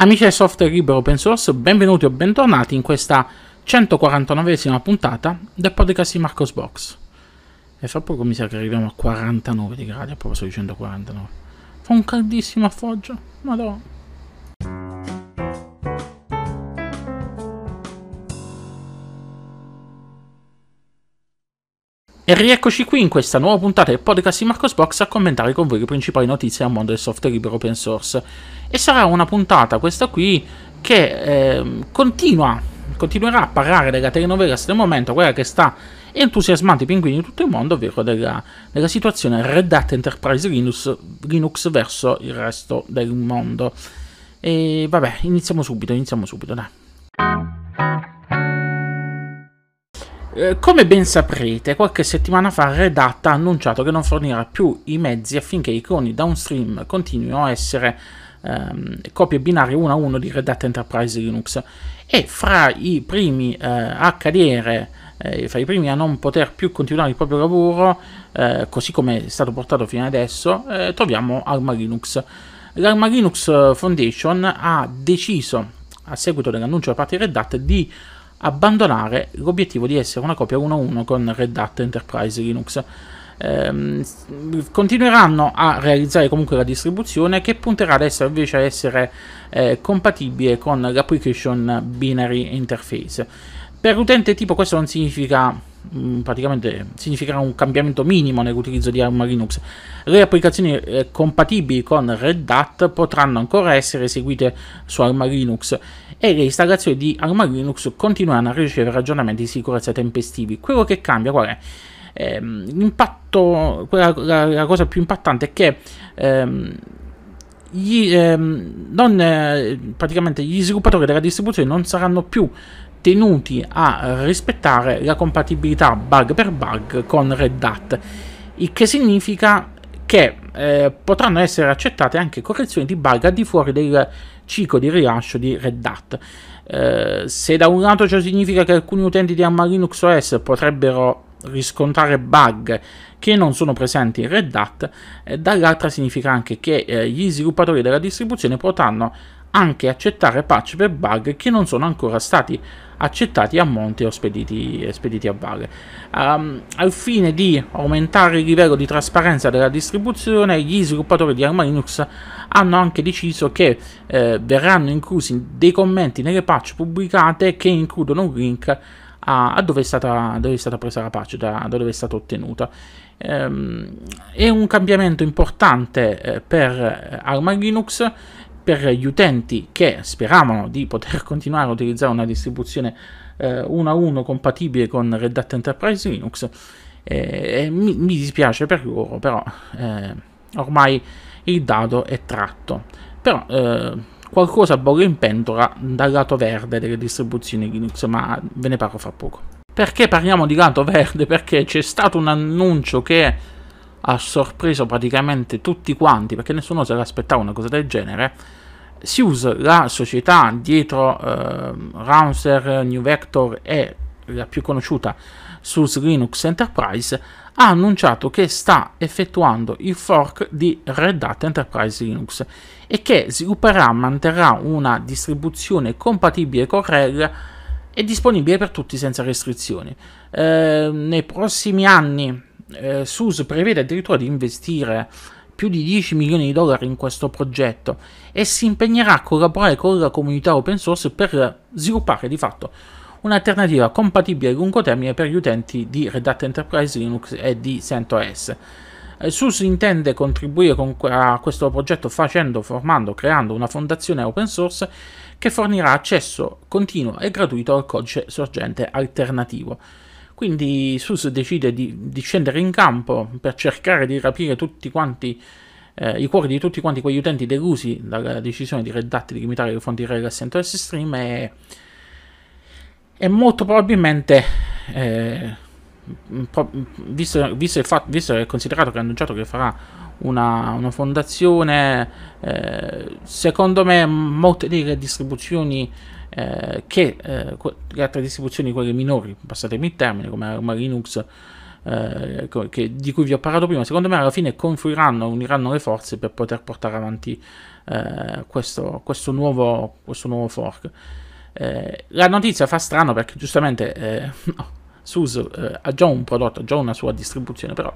Amici del software libero open source, benvenuti o bentornati in questa 149esima puntata del podcast di Marcos Box. E fra poco mi sa che arriviamo a 49 di gradi a proposito di 149. Fa un caldissimo affoggio, Foggia, madonna. E rieccoci qui in questa nuova puntata del podcast di Marcosbox a commentare con voi le principali notizie al mondo del software libero open source. E sarà una puntata, questa qui, che eh, continua, continuerà a parlare della telenovela del momento, quella che sta entusiasmando i pinguini di tutto il mondo, ovvero della, della situazione Red Hat Enterprise Linux, Linux, verso il resto del mondo. E vabbè, iniziamo subito, iniziamo subito, dai. Eh, come ben saprete, qualche settimana fa Red Hat ha annunciato che non fornirà più i mezzi affinché i coni downstream continuino a essere ehm, copie binarie 1 a 1 di Red Hat Enterprise Linux e fra i primi eh, a cadere eh, fra i primi a non poter più continuare il proprio lavoro, eh, così come è stato portato fino adesso, eh, troviamo Arma Linux. L'Arma Linux Foundation ha deciso, a seguito dell'annuncio da parte di Red Hat, di abbandonare l'obiettivo di essere una copia 1.1 con Red Hat Enterprise Linux. Ehm, continueranno a realizzare comunque la distribuzione che punterà adesso invece a essere eh, compatibile con l'application binary interface. Per l'utente tipo questo non significa Mm, praticamente significherà un cambiamento minimo nell'utilizzo di ARM Linux. Le applicazioni eh, compatibili con Red Hat potranno ancora essere eseguite su ARM Linux e le installazioni di ARM Linux continueranno a ricevere aggiornamenti di sicurezza tempestivi. Quello che cambia qual è? Eh, l'impatto, quella, la, la, cosa più importante è che ehm, gli, ehm, non, eh, praticamente gli sviluppatori della distribuzione non saranno più tenuti a rispettare la compatibilità bug per bug con Red Hat, il che significa che eh, potranno essere accettate anche correzioni di bug al di fuori del ciclo di rilascio di Red Hat. Eh, se da un lato ciò significa che alcuni utenti di AMA Linux OS potrebbero riscontrare bug che non sono presenti in Red Hat, eh, dall'altra significa anche che eh, gli sviluppatori della distribuzione potranno anche accettare patch per bug che non sono ancora stati accettati a monte o spediti, spediti a valle. Um, al fine di aumentare il livello di trasparenza della distribuzione, gli sviluppatori di Arma Linux hanno anche deciso che eh, verranno inclusi dei commenti nelle patch pubblicate che includono un link a, a dove, è stata, dove, è stata, presa la patch, da, da dove è stata ottenuta. Ehm, è un cambiamento importante eh, per eh, Arma Linux per gli utenti che speravano di poter continuare a utilizzare una distribuzione eh, 1 a 1 compatibile con Red Hat Enterprise Linux. Eh, mi, mi, dispiace per loro, però eh, ormai il dado è tratto. Però eh, qualcosa bolle in pentola dal lato verde delle distribuzioni Linux, ma ve ne parlo fra poco. Perché parliamo di lato verde? Perché c'è stato un annuncio che ha sorpreso praticamente tutti quanti perché nessuno se l'aspettava una cosa del genere. Sius, la società dietro eh, Raunser, New Vector e la più conosciuta SUS Linux Enterprise, ha annunciato che sta effettuando il fork di Red Hat Enterprise Linux e che svilupperà e manterrà una distribuzione compatibile con RHEL e disponibile per tutti senza restrizioni. Eh, nei prossimi anni eh, SUS prevede addirittura di investire più di 10 milioni di dollari in questo progetto e si impegnerà a collaborare con la comunità open source per sviluppare di fatto un'alternativa compatibile a lungo termine per gli utenti di Red Hat Enterprise Linux e di CentOS. Eh, SUS intende contribuire con, a questo progetto facendo, formando, creando una fondazione open source che fornirà accesso continuo e gratuito al codice sorgente alternativo. Quindi Sus decide di, di scendere in campo per cercare di rapire tutti quanti eh, i cuori di tutti quanti quegli utenti delusi dalla decisione di Red Hat di limitare le fonti di regola a stream e, e, molto probabilmente eh, visto, visto, il fatto, visto e considerato che ha annunciato che farà una, una fondazione eh, secondo me molte delle distribuzioni eh, che eh, le altre distribuzioni, quelle minori, passatemi il termine, come Arma Linux, eh, che, di cui vi ho parlato prima, secondo me alla fine confluiranno, uniranno le forze per poter portare avanti eh, questo, questo, nuovo, questo, nuovo, fork. la notizia fa strano perché giustamente no, SUSE eh, ha già un prodotto, ha già una sua distribuzione, però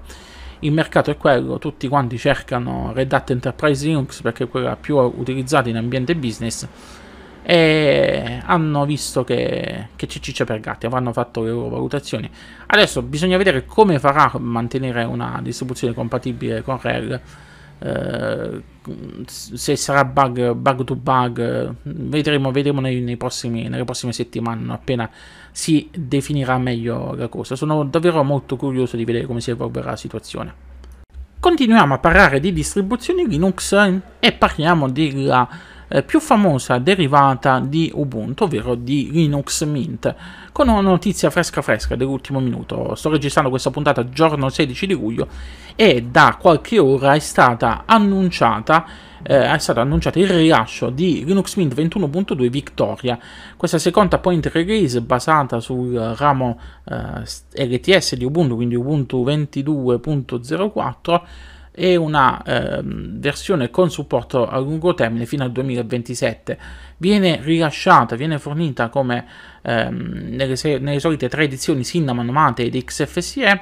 il mercato è quello, tutti quanti cercano Red Hat Enterprise Linux perché è quella più utilizzata in ambiente business e hanno visto che, che c'è ciccia per gatti, avranno fatto le loro valutazioni. Adesso bisogna vedere come farà a mantenere una distribuzione compatibile con REL, eh, se sarà bug, bug, to bug, vedremo, vedremo nei, nei prossimi, nelle prossime settimane appena si definirà meglio la cosa. Sono davvero molto curioso di vedere come si evolverà la situazione. Continuiamo a parlare di distribuzioni Linux eh, e parliamo della eh, più famosa derivata di Ubuntu, ovvero di Linux Mint. Con una notizia fresca fresca dell'ultimo minuto, sto registrando questa puntata giorno 16 di luglio e da qualche ora è stata annunciata eh, è stato annunciato il rilascio di Linux Mint 21.2 Victoria, questa seconda point release basata sul ramo eh, LTS di Ubuntu, quindi Ubuntu 22.04 e una eh, versione con supporto a lungo termine fino al 2027. Viene rilasciata, viene fornita come ehm, nelle, nelle, solite tre edizioni Cinnamon Mate ed XFSE.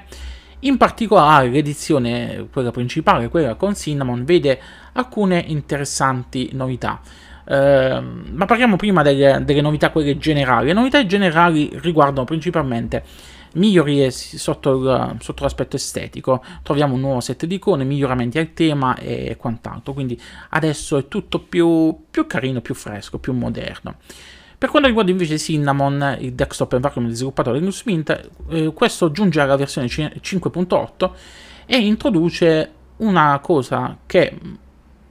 In particolare l'edizione, quella principale, quella con Cinnamon, vede alcune interessanti novità. Eh, ma parliamo prima delle, delle novità, quelle generali. Le novità generali riguardano principalmente migliorie sotto, eh, sotto l'aspetto estetico, troviamo un nuovo set di icone, miglioramenti al tema e quant'altro, quindi adesso è tutto più, più carino, più fresco, più moderno. Per quanto riguarda invece Cinnamon, il desktop environment sviluppato da Linux Mint, eh, questo giunge alla versione 5.8 e introduce una cosa che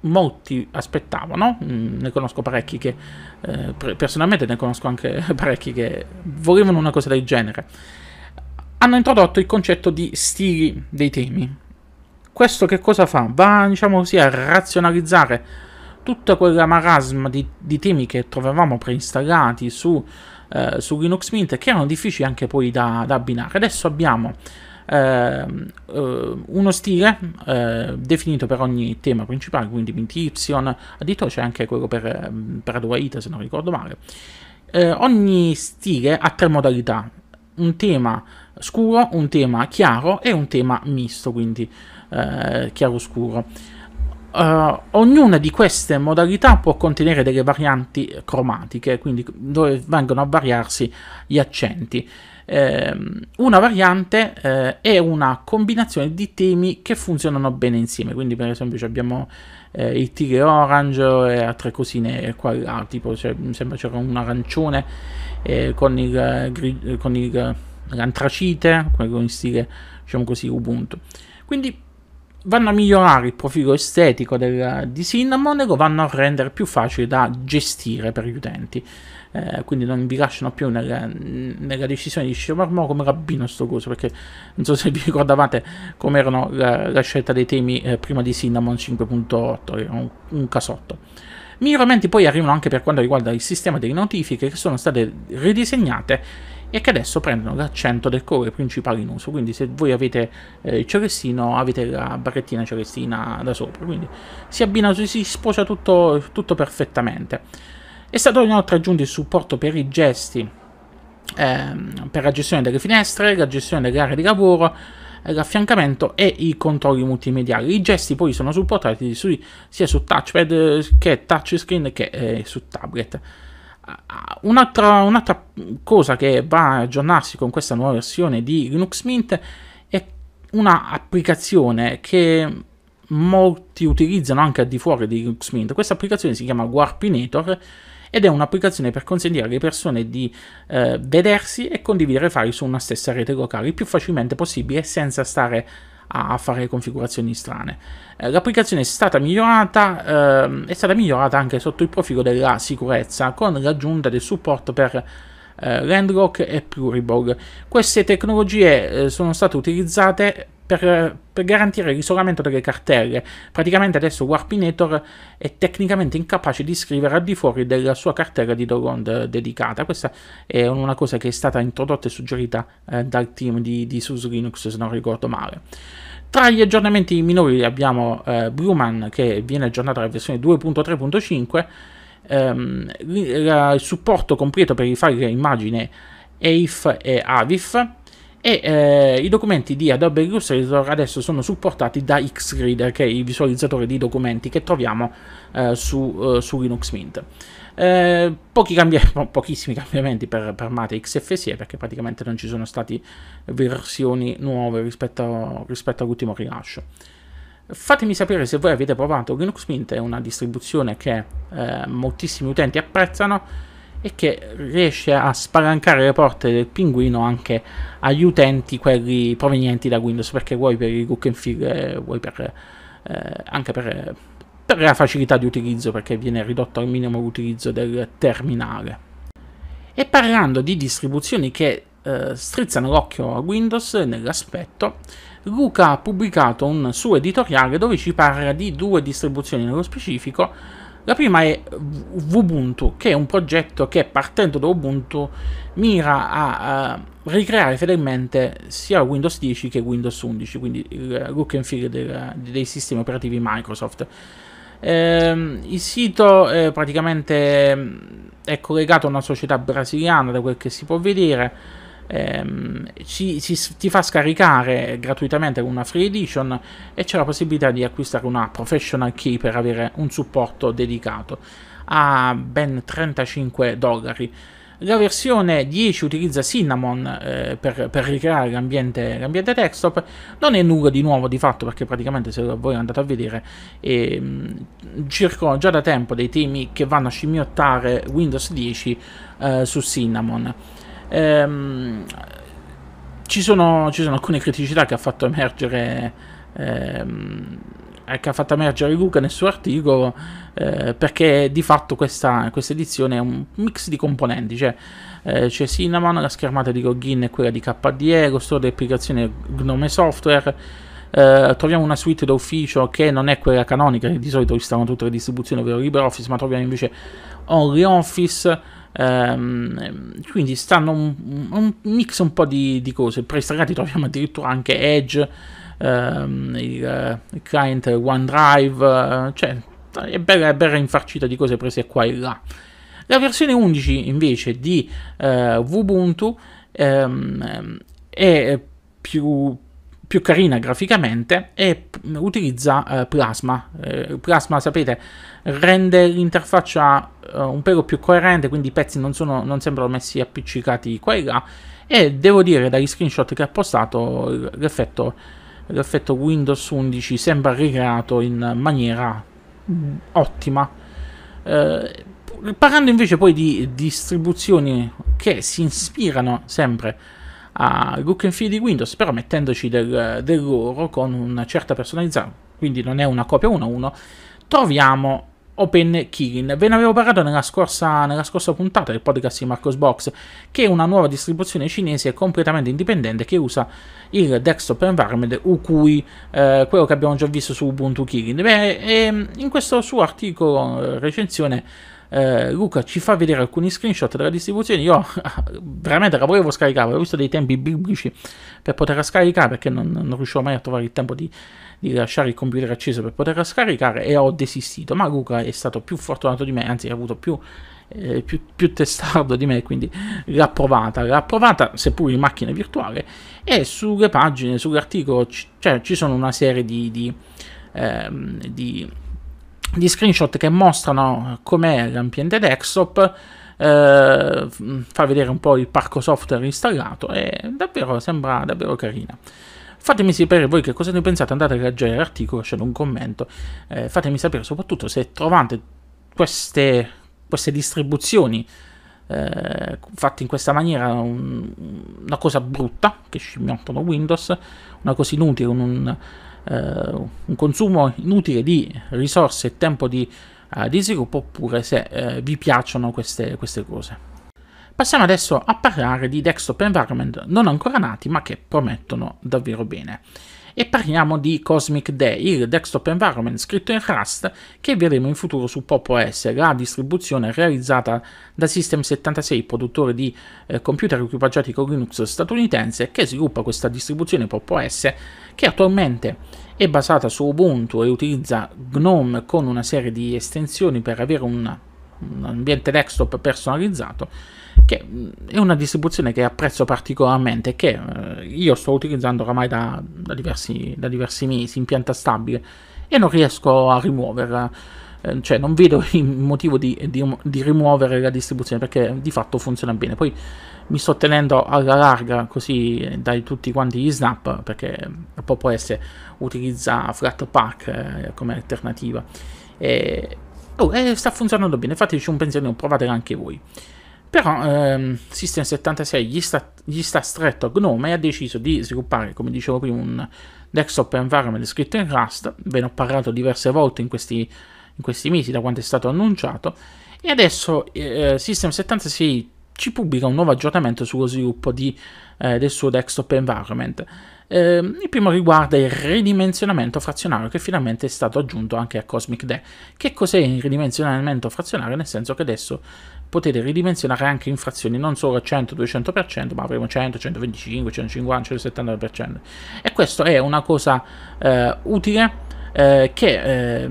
molti aspettavano, mm, ne conosco parecchi che eh, personalmente ne conosco anche parecchi che volevano una cosa del genere hanno introdotto il concetto di stili dei temi. Questo che cosa fa? Va, diciamo così, a razionalizzare tutta quella marasma di, di temi che trovavamo preinstallati su, eh, su, Linux Mint che erano difficili anche poi da, da abbinare. Adesso abbiamo ehm, eh, uno stile eh, definito per ogni tema principale, quindi Mint Y, addito c'è anche quello per, per Aduaita se non ricordo male. Eh, ogni stile ha tre modalità, un tema scuro, un tema chiaro e un tema misto, quindi eh, chiaro-scuro. Uh, ognuna di queste modalità può contenere delle varianti cromatiche, quindi dove vengono a variarsi gli accenti. Eh, una variante eh, è una combinazione di temi che funzionano bene insieme, quindi per esempio abbiamo eh, il tigre orange e altre cosine qua là, ah, tipo cioè, mi sembra c'era un arancione eh, con, il, con il, l'antracite, con il stile, diciamo così, Ubuntu. Quindi vanno a migliorare il profilo estetico del, di Cinnamon e lo vanno a rendere più facile da gestire per gli utenti. Eh, quindi non vi lasciano più nella, nella decisione di scegliere ma come rabbino sto coso perché non so se vi ricordavate come erano la, la scelta dei temi eh, prima di Cinnamon 5.8 era un, un casotto Miglioramenti poi arrivano anche per quanto riguarda il sistema delle notifiche che sono state ridisegnate e che adesso prendono l'accento del colore principale in uso. Quindi, se voi avete eh, il celestino, avete la barrettina celestina da sopra. Quindi si abbina, si sposa tutto, tutto perfettamente. È stato inoltre aggiunto il supporto per i gesti ehm, per la gestione delle finestre, la gestione delle aree di lavoro l'affiancamento eh, e i controlli multimediali. I gesti poi sono supportati su, sia su touchpad eh, che touchscreen che eh, su tablet. Ah, ah, un'altra, un'altra, cosa che va a aggiornarsi con questa nuova versione di Linux Mint è un'applicazione che molti utilizzano anche al di fuori di Linux Mint. Questa applicazione si chiama Warpinator ed è un'applicazione per consentire alle persone di eh, vedersi e condividere file su una stessa rete locale il più facilmente possibile senza stare a fare configurazioni strane. Eh, l'applicazione è stata migliorata, eh, è stata migliorata anche sotto il profilo della sicurezza con l'aggiunta del supporto per eh, Landrock e Pluriball. Queste tecnologie eh, sono state utilizzate per, per, garantire l'isolamento delle cartelle. Praticamente adesso Warpinator è tecnicamente incapace di scrivere al di fuori della sua cartella di Dolond eh, dedicata. Questa è una cosa che è stata introdotta e suggerita eh, dal team di, di SUSE Linux, se non ricordo male. Tra gli aggiornamenti minori abbiamo eh, Blueman che viene aggiornata alla versione 2.3.5 ehm, il supporto completo per i file immagine AIF e AVIF e eh, i documenti di Adobe Illustrator adesso sono supportati da Xreader che è il visualizzatore di documenti che troviamo eh, su, eh, su, Linux Mint eh, pochi cambi- pochissimi cambiamenti per, per Mate XFSE perché praticamente non ci sono state versioni nuove rispetto, rispetto all'ultimo rilascio Fatemi sapere se voi avete provato Linux Mint, è una distribuzione che eh, moltissimi utenti apprezzano e che riesce a spalancare le porte del pinguino anche agli utenti, quelli provenienti da Windows, perché vuoi per il look and feel, eh, vuoi per, eh, anche per, per la facilità di utilizzo, perché viene ridotto al minimo l'utilizzo del terminale. E parlando di distribuzioni che eh, strizzano l'occhio a Windows nell'aspetto, Luca ha pubblicato un suo editoriale dove ci parla di due distribuzioni nello specifico. La prima è Ubuntu, che è un progetto che partendo da Ubuntu mira a, a ricreare fedelmente sia Windows 10 che Windows 11, quindi il look and feel del, dei sistemi operativi Microsoft. Eh, il sito è praticamente è collegato ecco, a una società brasiliana, da quel che si può vedere ehm, ci, ci, ti fa scaricare gratuitamente con una free edition e c'è la possibilità di acquistare una professional key per avere un supporto dedicato a ben 35 dollari. La versione 10 utilizza Cinnamon eh, per, per, ricreare l'ambiente, l'ambiente desktop, non è nulla di nuovo di fatto perché praticamente se voi andate a vedere eh, circolano già da tempo dei temi che vanno a scimmiottare Windows 10 eh, su Cinnamon. Ehm, ci, sono, ci, sono, alcune criticità che ha fatto emergere. Ehm, che ha fatto emergere Luca nel suo articolo eh, perché di fatto questa, questa, edizione è un mix di componenti cioè eh, c'è Cinnamon, la schermata di login e quella di KDE lo store di applicazione Gnome Software eh, troviamo una suite d'ufficio che non è quella canonica che di solito stanno tutte le distribuzioni ovvero LibreOffice ma troviamo invece OnlyOffice Um, quindi stanno un, un, mix un po' di, di cose. Tra i staccati troviamo addirittura anche Edge, um, il, eh, il, client OneDrive, eh, cioè è bella, è bella infarcita di cose prese qua e là. La versione 11 invece di uh, Ubuntu um, è più, più carina graficamente e utilizza eh, Plasma. Eh, Plasma, sapete, rende l'interfaccia eh, un pelo più coerente, quindi i pezzi non, sono, non, sembrano messi appiccicati qua e là. E devo dire, dagli screenshot che ha postato, l'effetto, l'effetto Windows 11 sembra ricreato in maniera mm, ottima. Eh, parlando invece poi di distribuzioni che si ispirano sempre a a look and feel di Windows, però mettendoci del, del loro con una certa personalizzazione, quindi non è una copia 1 1, troviamo Open Killing. Ve ne avevo parlato nella scorsa, nella scorsa, puntata del podcast di Marcos Box, che è una nuova distribuzione cinese completamente indipendente che usa il desktop environment UQI, eh, quello che abbiamo già visto su Ubuntu Killing. Beh, ehm, in questo suo articolo eh, recensione eh, Luca ci fa vedere alcuni screenshot della distribuzione. Io veramente la volevo scaricare, avevo visto dei tempi biblici per poterla scaricare perché non, non riuscivo mai a trovare il tempo di, di lasciare il computer acceso per poterla scaricare e ho desistito. Ma Luca è stato più fortunato di me, anzi, ha avuto più eh, più, più, testardo di me, quindi l'ha provata, l'ha provata seppur in macchina virtuale e sulle pagine, sull'articolo c- cioè, ci sono una serie di, di, ehm, di di screenshot che mostrano com'è l'ambiente desktop, eh, mm, fa vedere un po' il parco software installato e davvero sembra davvero carina. Fatemi sapere voi che cosa ne pensate, andate a leggere l'articolo, lasciate un commento, eh, fatemi sapere soprattutto se trovate queste, queste distribuzioni eh, fatte in questa maniera un, una cosa brutta, che scimmiottano Windows, una cosa inutile, un, un eh, un consumo inutile di risorse e tempo di, eh, di sviluppo oppure se eh, vi piacciono queste, queste cose. Passiamo adesso a parlare di desktop environment non ancora nati ma che promettono davvero bene e parliamo di Cosmic Day, il desktop environment scritto in Rust che vedremo in futuro su Pop OS, la distribuzione realizzata da System76, produttore di eh, computer equipaggiati con Linux statunitense, che sviluppa questa distribuzione Pop OS che attualmente è basata su Ubuntu e utilizza GNOME con una serie di estensioni per avere un, un ambiente desktop personalizzato che mm, è una distribuzione che apprezzo particolarmente, che eh, io sto utilizzando oramai da, da, diversi, da diversi mesi in pianta stabile e non riesco a rimuoverla eh, cioè non vedo il motivo di, di, di, rimuovere la distribuzione perché di fatto funziona bene. Poi mi sto tenendo alla larga così dai tutti quanti gli snap perché Popo S utilizza Flatpak eh, come alternativa e, oh, e sta funzionando bene. Fateci un pensierino, provatela anche voi. Però ehm, System 76 gli sta, gli sta, stretto a Gnome e ha deciso di sviluppare, come dicevo prima, un desktop environment scritto in Rust. Ve ne ho parlato diverse volte in questi, in questi mesi, da quando è stato annunciato. E adesso eh, System 76 ci pubblica un nuovo aggiornamento sullo sviluppo di, eh, del suo desktop environment. Eh, il primo riguarda il ridimensionamento frazionario che finalmente è stato aggiunto anche a Cosmic Day. Che cos'è il ridimensionamento frazionario? Nel senso che adesso potete ridimensionare anche in frazioni non solo al 100-200%, ma avremo 100, 125, 150, 170%. E questo è una cosa eh, utile eh, che, eh,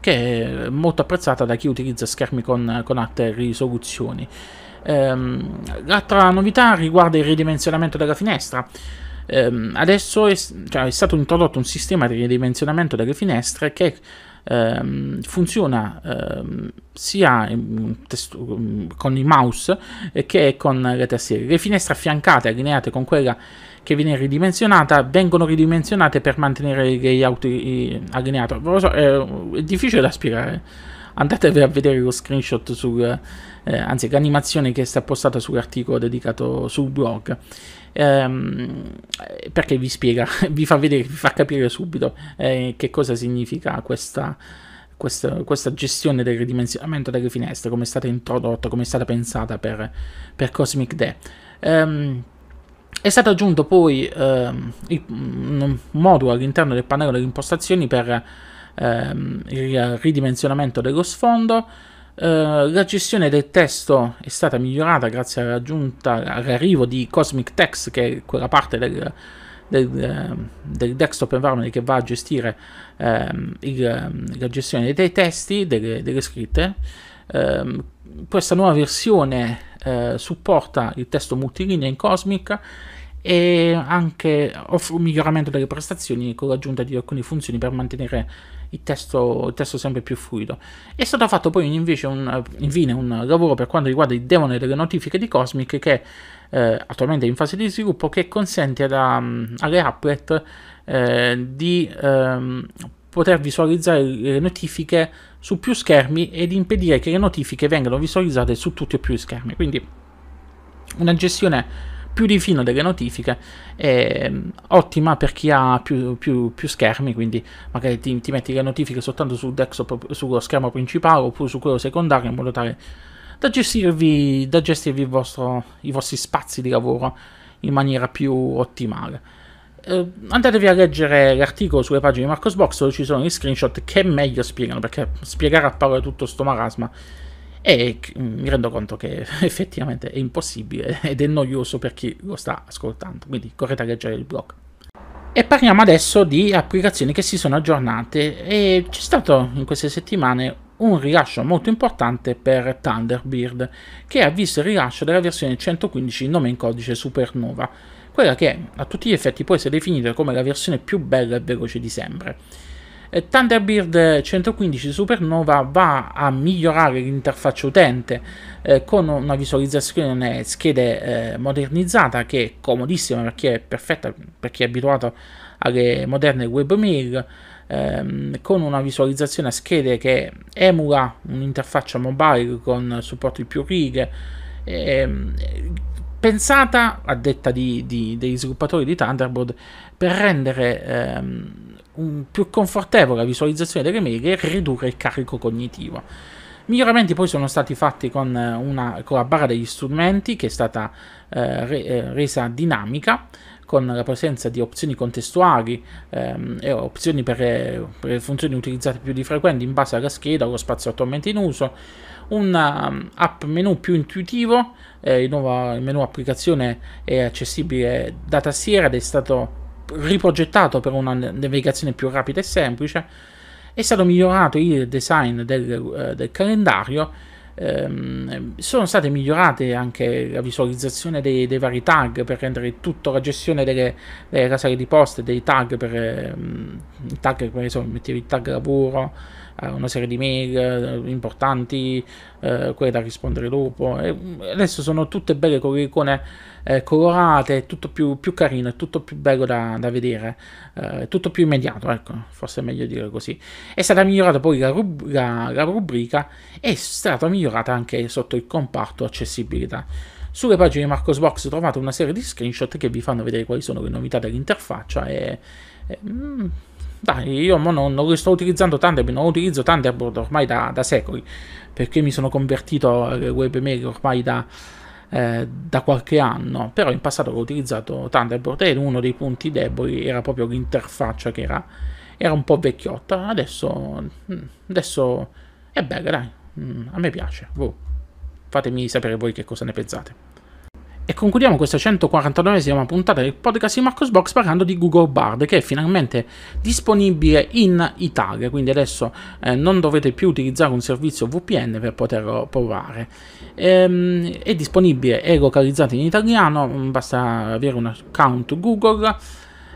che, è molto apprezzata da chi utilizza schermi con, con alte risoluzioni. Ehm, l'altra novità riguarda il ridimensionamento della finestra ehm, adesso è, cioè, è, stato introdotto un sistema di ridimensionamento delle finestre che ehm, funziona ehm, sia mm, con i mouse che con le tastiere. Le finestre affiancate, allineate con quella che viene ridimensionata, vengono ridimensionate per mantenere il layout allineato. So, è, è difficile da spiegare andatevi a vedere lo screenshot sul, eh, anzi l'animazione che sta postata sull'articolo dedicato sul blog ehm, perché vi spiega, vi fa vedere, vi fa capire subito eh, che cosa significa questa, questa, questa, gestione del ridimensionamento delle finestre, come è stata introdotta, come è stata pensata per, per Cosmic Day. Ehm, è stato aggiunto poi ehm, mm, un modulo all'interno del pannello delle impostazioni per ehm, il ridimensionamento dello sfondo, Uh, la gestione del testo è stata migliorata grazie all'aggiunta, all'arrivo di Cosmic Text, che è quella parte del, del, eh, del desktop environment che va a gestire um, il, ehm, la gestione dei testi, delle, delle scritte. Um, questa nuova versione uh, supporta il testo multilinea in Cosmic e anche offre un miglioramento delle prestazioni con l'aggiunta di alcune funzioni per mantenere il testo, il testo sempre più fluido. È stato fatto poi invece un, infine un lavoro per quanto riguarda il demone delle notifiche di Cosmic che eh, attualmente è in fase di sviluppo che consente da, mm, alle applet eh, di ehm, poter visualizzare le notifiche su più schermi ed impedire che le notifiche vengano visualizzate su tutti e più i schermi. Quindi una gestione più fino delle notifiche, è mm, ottima per chi ha più, più, più schermi, quindi magari ti, ti, metti le notifiche soltanto sul desktop, sullo schermo principale oppure su quello secondario in modo tale da gestirvi, da gestirvi vostro, i vostri spazi di lavoro in maniera più ottimale. Eh, andatevi a leggere l'articolo sulle pagine di Marcosbox dove ci sono gli screenshot che meglio spiegano perché spiegare a parole tutto sto marasma e mm, mi rendo conto che effettivamente è impossibile ed è noioso per chi lo sta ascoltando, quindi correte a leggere il blog. E parliamo adesso di applicazioni che si sono aggiornate e c'è stato in queste settimane un rilascio molto importante per Thunderbird che ha visto il rilascio della versione 115 nome in codice Supernova, quella che a tutti gli effetti può essere definita come la versione più bella e veloce di sempre Thunderbird 115 Supernova va a migliorare l'interfaccia utente eh, con una visualizzazione schede eh, modernizzata che è comodissima per chi è perfetta per chi è abituato alle moderne webmail ehm, con una visualizzazione a schede che emula un'interfaccia mobile con supporto di più righe ehm, pensata a detta di, di, degli sviluppatori di Thunderbird per rendere ehm, un, più confortevole visualizzazione delle mele e ridurre il carico cognitivo. Miglioramenti poi sono stati fatti con, eh, una, con la barra degli strumenti che è stata eh, re, eh, resa dinamica con la presenza di opzioni contestuali ehm, e opzioni per, eh, per, le funzioni utilizzate più di frequente in base alla scheda o allo spazio attualmente in uso, un um, app menu più intuitivo, eh, il, nuovo, il menu applicazione è accessibile da tastiera ed è stato riprogettato per una navigazione più rapida e semplice, è stato migliorato il design del, eh, del calendario, ehm, sono state migliorate anche la visualizzazione dei, dei, vari tag per rendere tutta la gestione delle, delle caselle di posta, dei tag per, ehm, tag, per esempio, mettevi il tag lavoro, una serie di mail eh, importanti, eh, quelle da rispondere dopo. E mm, adesso sono tutte belle con le icone eh, colorate, tutto più, più, carino, tutto più bello da, da vedere, eh, tutto più immediato, ecco, forse è meglio dire così. È stata migliorata poi la, rub la, la rubrica è stata migliorata anche sotto il comparto accessibilità. Sulle pagine di Marcosbox trovate una serie di screenshot che vi fanno vedere quali sono le novità dell'interfaccia e, e mm, dai, io non, non sto utilizzando Thunderbird, non utilizzo Thunderbird ormai da, da secoli, perché mi sono convertito al WebMail ormai da, eh, da, qualche anno, però in passato ho utilizzato Thunderbird e uno dei punti deboli era proprio l'interfaccia che era, era un po' vecchiotta, adesso, mm, adesso è bella, dai, mm, a me piace. Wow. Boh. Fatemi sapere voi che cosa ne pensate. E concludiamo questa 149esima puntata del podcast di Marcosbox parlando di Google Bard che è finalmente disponibile in Italia, quindi adesso eh, non dovete più utilizzare un servizio VPN per poterlo provare. Ehm, è disponibile e localizzato in italiano, basta avere un account Google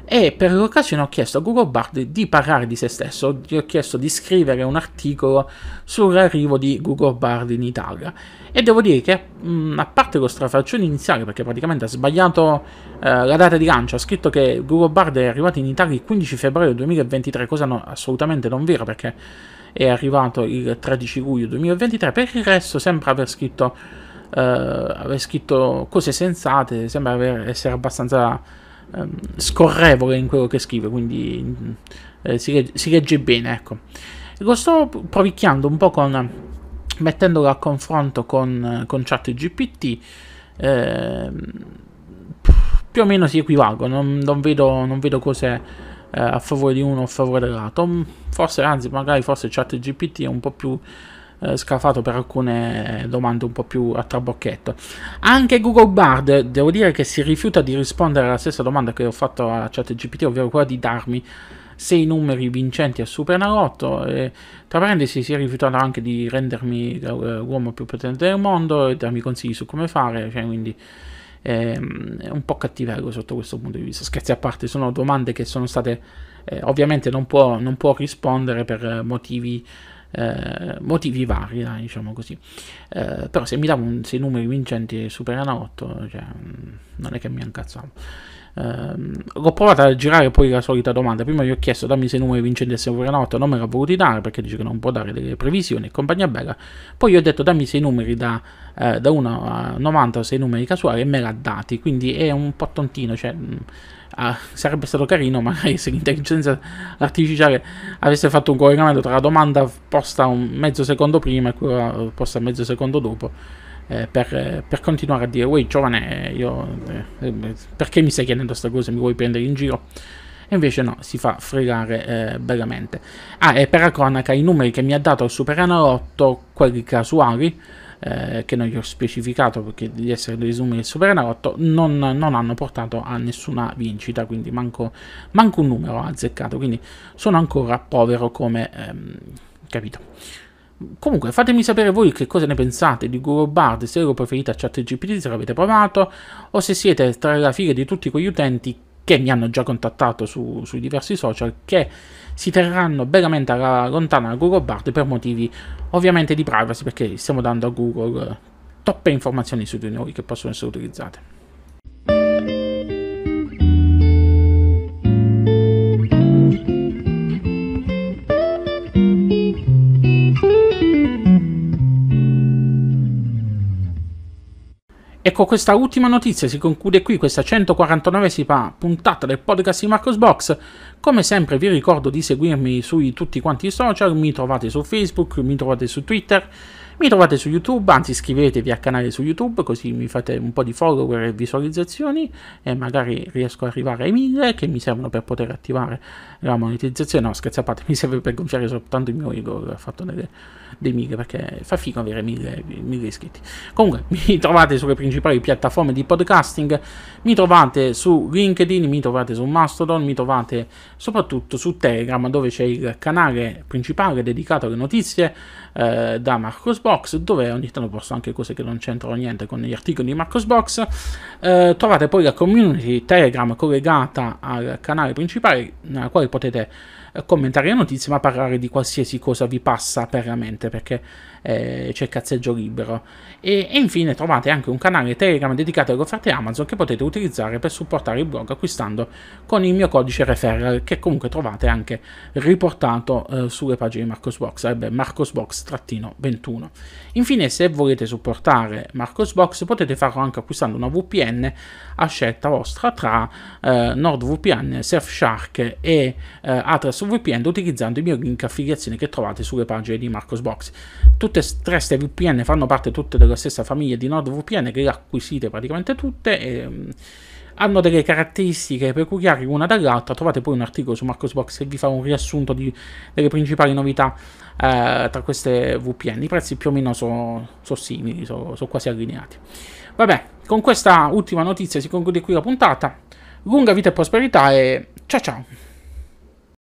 e per l'occasione ho chiesto a Google Bard di parlare di se stesso, gli ho chiesto di scrivere un articolo sull'arrivo di Google Bard in Italia e devo dire che mh, mm, a parte lo strafaccione iniziale perché praticamente ha sbagliato eh, la data di lancio, ha scritto che Google Bard è arrivato in Italia il 15 febbraio 2023, cosa no, assolutamente non vera perché è arrivato il 13 luglio 2023, per il resto sembra aver scritto, eh, aver scritto cose sensate, sembra aver, essere abbastanza Ehm, scorrevole in quello che scrive, quindi mm, eh, si, legge, si, legge, bene, ecco. Lo sto provicchiando un po' con, mettendolo a confronto con, con ChatGPT, eh, più o meno si equivalgono, non, non, vedo, non vedo cose eh, a favore di uno o a favore dell'altro. Mm, forse, anzi, magari forse ChatGPT è un po' più eh, scafato per alcune eh, domande un po' più a trabocchetto. Anche Google Bard, devo dire che si rifiuta di rispondere alla stessa domanda che ho fatto a ChatGPT, ovvero quella di darmi sei numeri vincenti a Super Supernalotto e tra parentesi si è rifiutato anche di rendermi eh, l'uomo più potente del mondo e darmi consigli su come fare, cioè quindi ehm, è un po' cattivello ecco, sotto questo punto di vista. Scherzi a parte, sono domande che sono state eh, ovviamente non può, non può rispondere per motivi eh, motivi vari, dai, diciamo così. Eh, però se mi davo un, sei numeri vincenti superano 8, cioè, mm, non è che mi incazzavo. Ehm, l'ho provato a girare poi la solita domanda. Prima gli ho chiesto dammi se i numeri vincenti del notte. non me l'ha voluto dare perché dice che non può dare delle previsioni e compagnia bella. Poi gli ho detto dammi se i numeri da, eh, da 1 a 90 o se i numeri casuali e me l'ha dati. Quindi è un po' tontino, cioè... Mm, ah, sarebbe stato carino magari se l'intelligenza artificiale avesse fatto un collegamento tra la domanda posta un mezzo secondo prima e quella posta mezzo secondo dopo eh, per, per, continuare a dire, uè giovane, eh, io, eh, perché mi stai chiedendo questa cosa, mi vuoi prendere in giro? E invece no, si fa fregare eh, bellamente. Ah, e per la cronaca, i numeri che mi ha dato il Super Superenalotto, quelli casuali, eh, che non gli ho specificato perché di essere dei numeri del Super Superenalotto, non, non hanno portato a nessuna vincita, quindi manco, manco un numero azzeccato, quindi sono ancora povero come... Ehm, capito? comunque fatemi sapere voi che cosa ne pensate di Google Bard, se lo preferite a ChatGPT, se l'avete provato, o se siete tra la fila di tutti quegli utenti che mi hanno già contattato su, sui diversi social, che si terranno bellamente alla, lontana da Google Bard per motivi ovviamente di privacy, perché stiamo dando a Google eh, toppe informazioni su di noi che possono essere utilizzate. Ecco, questa ultima notizia si conclude qui, questa 149esima puntata del podcast di Marcos Box. Come sempre vi ricordo di seguirmi su tutti quanti i social, mi trovate su Facebook, mi trovate su Twitter, mi trovate su YouTube, anzi iscrivetevi al canale su YouTube così mi fate un po' di follower e visualizzazioni e magari riesco ad arrivare ai 1000 che mi servono per poter attivare la monetizzazione. No, scherzi a parte, mi serve per gonfiare soltanto il mio ego ho fatto nelle, dei 1000 perché fa figo avere 1000, iscritti. Comunque mi trovate sulle principali piattaforme di podcasting, mi trovate su LinkedIn, mi trovate su Mastodon, mi trovate soprattutto su Telegram dove c'è il canale principale dedicato alle notizie eh, da Marco Box, dove ogni tanto posto anche cose che non c'entrano niente con gli articoli di Marcos Box. Eh, trovate poi la community Telegram collegata al canale principale, nella quale potete eh, commentare le notizie, ma parlare di qualsiasi cosa vi passa per la mente, perché eh, c'è cazzeggio libero. E, e, infine trovate anche un canale Telegram dedicato alle offerte Amazon che potete utilizzare per supportare il blog acquistando con il mio codice referral che comunque trovate anche riportato eh, sulle pagine di Marcosbox, sarebbe eh, marcosbox-21. Infine se volete supportare Marcosbox potete farlo anche acquistando una VPN a scelta vostra tra eh, NordVPN, Surfshark e eh, VPN utilizzando il mio link affiliazione che trovate sulle pagine di Marcosbox. Tutte e tre queste VPN fanno parte tutte della stessa famiglia di NordVPN che le acquisite praticamente tutte. E, ehm, hanno delle caratteristiche peculiari l'una dall'altra. Trovate poi un articolo su Marcosbox che vi fa un riassunto di, delle principali novità eh, tra queste VPN. I prezzi più o meno sono so simili, sono so quasi allineati. Vabbè, con questa ultima notizia si conclude qui la puntata. Lunga vita e prosperità e ciao ciao!